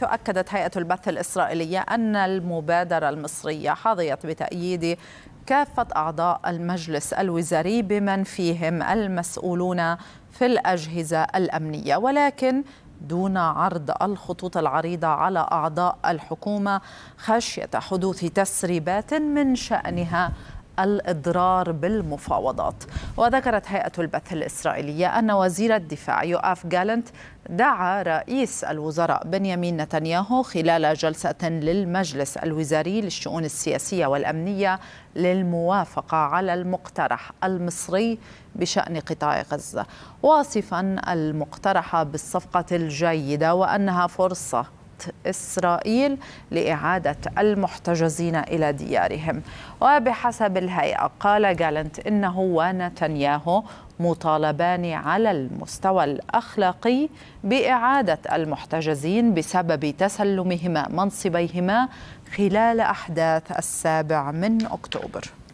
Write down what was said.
تؤكدت هيئة البث الإسرائيلية أن المبادرة المصرية حظيت بتأييد كافة أعضاء المجلس الوزاري بمن فيهم المسؤولون في الأجهزة الأمنية ولكن دون عرض الخطوط العريضة على أعضاء الحكومة خشية حدوث تسريبات من شأنها الإضرار بالمفاوضات وذكرت هيئة البث الإسرائيلية أن وزير الدفاع يؤاف جالنت دعا رئيس الوزراء بنيامين نتنياهو خلال جلسة للمجلس الوزاري للشؤون السياسية والأمنية للموافقة على المقترح المصري بشأن قطاع غزة واصفا المقترح بالصفقة الجيدة وأنها فرصة إسرائيل لإعادة المحتجزين إلى ديارهم وبحسب الهيئة قال جالنت إنه ونتنياهو مطالبان على المستوى الاخلاقي باعاده المحتجزين بسبب تسلمهما منصبيهما خلال احداث السابع من اكتوبر